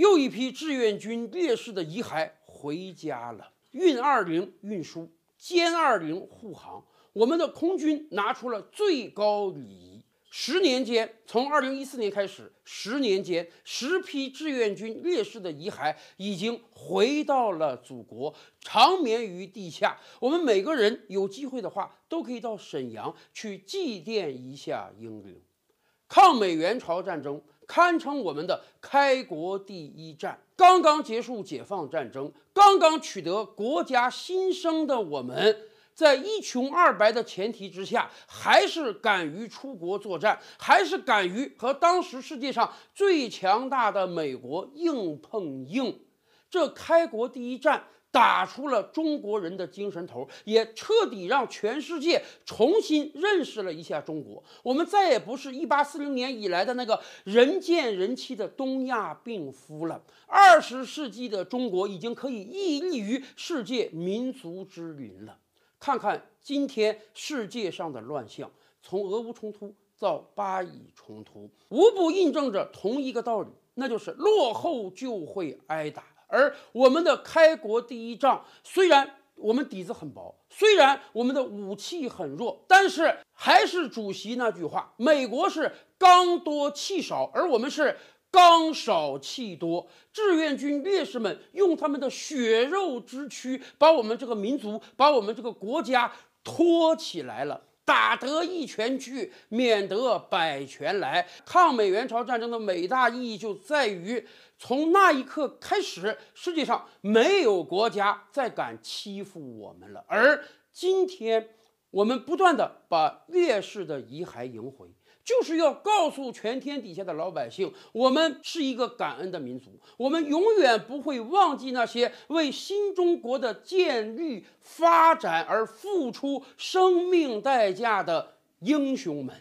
又一批志愿军烈士的遗骸回家了，运二零运输，歼二零护航，我们的空军拿出了最高礼仪。十年间，从二零一四年开始，十年间，十批志愿军烈士的遗骸已经回到了祖国，长眠于地下。我们每个人有机会的话，都可以到沈阳去祭奠一下英灵。抗美援朝战争。堪称我们的开国第一战。刚刚结束解放战争，刚刚取得国家新生的我们，在一穷二白的前提之下，还是敢于出国作战，还是敢于和当时世界上最强大的美国硬碰硬。这开国第一战。打出了中国人的精神头，也彻底让全世界重新认识了一下中国。我们再也不是一八四零年以来的那个人见人欺的东亚病夫了。二十世纪的中国已经可以屹立于世界民族之林了。看看今天世界上的乱象，从俄乌冲突到巴以冲突，无不印证着同一个道理，那就是落后就会挨打。而我们的开国第一仗，虽然我们底子很薄，虽然我们的武器很弱，但是还是主席那句话：美国是钢多气少，而我们是钢少气多。志愿军烈士们用他们的血肉之躯，把我们这个民族，把我们这个国家托起来了。打得一拳去，免得百拳来。抗美援朝战争的伟大意义就在于，从那一刻开始，世界上没有国家再敢欺负我们了。而今天，我们不断的把烈士的遗骸迎回。就是要告诉全天底下的老百姓，我们是一个感恩的民族，我们永远不会忘记那些为新中国的建立发展而付出生命代价的英雄们。